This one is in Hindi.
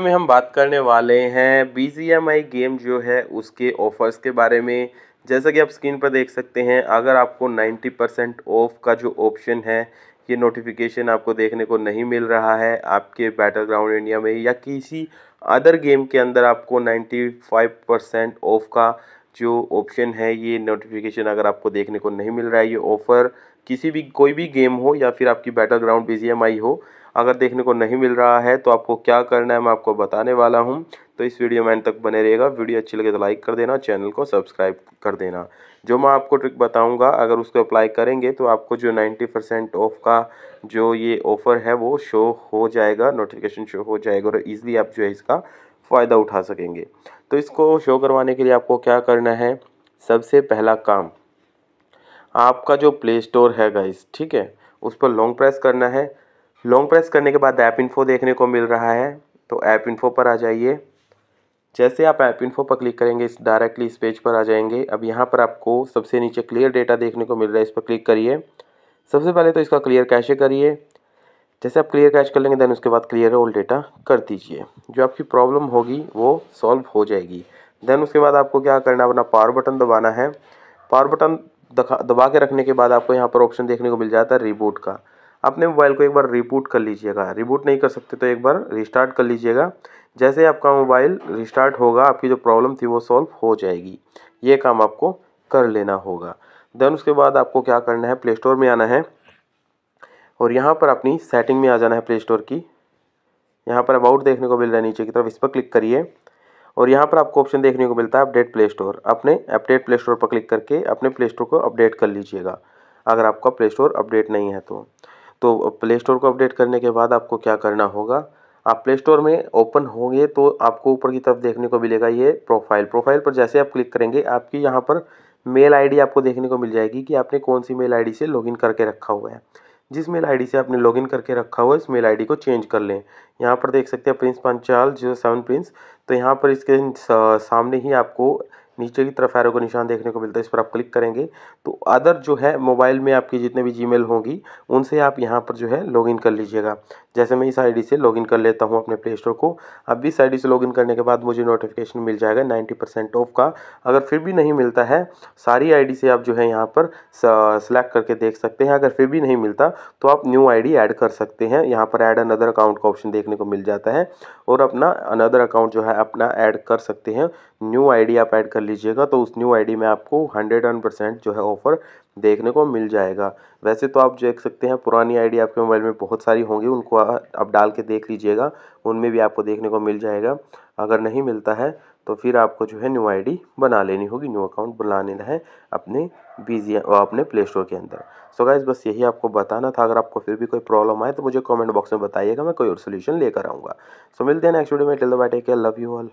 में हम बात करने वाले हैं बी गेम जो है उसके ऑफर्स के बारे में जैसा कि आप स्क्रीन पर देख सकते हैं अगर आपको 90 परसेंट ऑफ का जो ऑप्शन है ये नोटिफिकेशन आपको देखने को नहीं मिल रहा है आपके बैटल ग्राउंड इंडिया में या किसी अदर गेम के अंदर आपको 95 परसेंट ऑफ का जो ऑप्शन है ये नोटिफिकेशन अगर आपको देखने को नहीं मिल रहा है ये ऑफ़र किसी भी कोई भी गेम हो या फिर आपकी बैटल ग्राउंड बी हो अगर देखने को नहीं मिल रहा है तो आपको क्या करना है मैं आपको बताने वाला हूँ तो इस वीडियो में तक बने रहेगा वीडियो अच्छी लगे तो लाइक कर देना चैनल को सब्सक्राइब कर देना जो मैं आपको ट्रिक बताऊंगा अगर उसको अप्लाई करेंगे तो आपको जो 90 परसेंट ऑफ का जो ये ऑफ़र है वो शो हो जाएगा नोटिफिकेशन शो हो जाएगा और ईज़िली आप जो है इसका फ़ायदा उठा सकेंगे तो इसको शो करवाने के लिए आपको क्या करना है सबसे पहला काम आपका जो प्ले स्टोर है गाइस ठीक है उस पर लॉन्ग प्रेस करना है लॉन्ग प्रेस करने के बाद ऐप इन्फो देखने को मिल रहा है तो ऐप इन्फो पर आ जाइए जैसे आप ऐप इन्फो पर क्लिक करेंगे इस डायरेक्टली इस पेज पर आ जाएंगे अब यहाँ पर आपको सबसे नीचे क्लियर डेटा देखने को मिल रहा है इस पर क्लिक करिए सबसे पहले तो इसका क्लियर कैशे करिए जैसे आप क्लियर कैश कर लेंगे देन उसके बाद क्लियर ऑल डेटा कर दीजिए जो आपकी प्रॉब्लम होगी वो सॉल्व हो जाएगी देन उसके बाद आपको क्या करना है अपना पावर बटन दबाना है पावर बटन दखा दबा के रखने के बाद आपको यहाँ पर ऑप्शन देखने को मिल जाता है रिबूट का अपने मोबाइल को एक बार रिबूट कर लीजिएगा रिबूट नहीं कर सकते तो एक बार रिस्टार्ट कर लीजिएगा जैसे आपका मोबाइल रिस्टार्ट होगा आपकी जो प्रॉब्लम थी वो सॉल्व हो जाएगी ये काम आपको कर लेना होगा देन उसके बाद आपको क्या करना है प्ले स्टोर में आना है और यहाँ पर अपनी सेटिंग में आ जाना है प्ले स्टोर की यहाँ पर अबाउट देखने को मिल रहा है नीचे की तरफ इस पर क्लिक करिए और यहाँ पर आपको ऑप्शन देखने को मिलता है अपडेट प्ले स्टोर अपने अपडेट प्ले स्टोर पर क्लिक करके अपने प्ले स्टोर को अपडेट कर लीजिएगा अगर आपका प्ले स्टोर अपडेट नहीं है तो तो प्ले स्टोर को अपडेट करने के बाद आपको क्या करना होगा आप प्ले स्टोर में ओपन होंगे तो आपको ऊपर की तरफ देखने को मिलेगा ये प्रोफाइल प्रोफाइल पर जैसे आप क्लिक करेंगे आपकी यहाँ पर मेल आईडी आपको देखने को मिल जाएगी कि आपने कौन सी मेल आईडी से लॉगिन करके रखा हुआ है जिस मेल आई डी से आपने लॉगिन करके रखा हुआ है इस मेल आई डी को चेंज कर लें यहाँ पर देख सकते हैं प्रिंस पंचाल जीरो सेवन प्रिंस तो यहाँ पर इसके सामने ही आपको नीचे की तरफ एरो का निशान देखने को मिलता है इस पर आप क्लिक करेंगे तो अदर जो है मोबाइल में आपकी जितने भी जीमेल होंगी उनसे आप यहाँ पर जो है लॉगिन कर लीजिएगा जैसे मैं इस आईडी से लॉगिन कर लेता हूँ अपने प्ले स्टोर को अब इस आईडी से लॉगिन करने के बाद मुझे नोटिफिकेशन मिल जाएगा नाइन्टी परसेंट ऑफ का अगर फिर भी नहीं मिलता है सारी आई से आप जो है यहाँ पर सेलेक्ट करके देख सकते हैं अगर फिर भी नहीं मिलता तो आप न्यू आई ऐड कर सकते हैं यहाँ पर एड अनदर अकाउंट का ऑप्शन देखने को मिल जाता है और अपना अनदर अकाउंट जो है अपना ऐड कर सकते हैं न्यू आई आप ऐड कर लीजिएगा तो उस न्यू आईडी में आपको हंड्रेड वन परसेंट जो है ऑफ़र देखने को मिल जाएगा वैसे तो आप देख सकते हैं पुरानी आईडी आपके मोबाइल में बहुत सारी होंगी उनको आप डाल के देख लीजिएगा उनमें भी आपको देखने को मिल जाएगा अगर नहीं मिलता है तो फिर आपको जो है न्यू आईडी बना लेनी होगी न्यू अकाउंट बना लेना है अपने बीजी अपने प्ले स्टोर के अंदर सो so गाइज बस यही आपको बताना था अगर आपको फिर भी कोई प्रॉब्लम आए तो मुझे कमेंट बॉक्स में बताइएगा मैं कोई और सोल्यूशन लेकर आऊँगा सो मिलते हैं नेक्स्ट वीडियो में tell the bye tech love you all